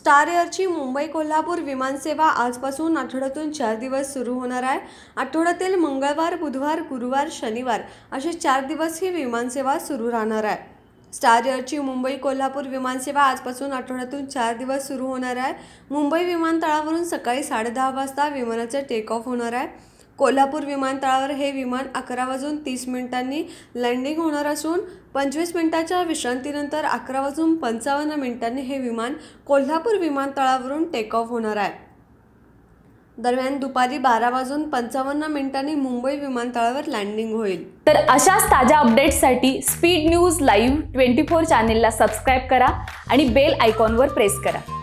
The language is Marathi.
स्टार एअरची मुंबई कोल्हापूर विमानसेवा आजपासून आठवड्यातून चार दिवस सुरू होणार आहे आठवड्यातील मंगळवार बुधवार गुरुवार शनिवार असे चार दिवस ही विमानसेवा सुरू राहणार आहे स्टार एअरची मुंबई कोल्हापूर विमानसेवा आजपासून आठवड्यातून चार दिवस सुरू होणार आहे मुंबई विमानतळावरून सकाळी साडेदहा वाजता विमानाचं टेक ऑफ होणार आहे कोल्हापूर विमानतळावर हे विमान अकरा वाजून तीस मिनिटांनी लँडिंग होणार असून पंचवीस मिनिटाच्या विश्रांतीनंतर अकरा वाजून पंचावन्न मिनिटांनी हे विमान कोल्हापूर विमानतळावरून टेक ऑफ होणार आहे दरम्यान दुपारी बारा वाजून पंचावन्न मिनिटांनी मुंबई विमानतळावर लँडिंग होईल तर अशाच ताज्या अपडेट्ससाठी speed news live twenty four चॅनेलला सबस्क्राईब करा आणि बेल आयकॉनवर प्रेस करा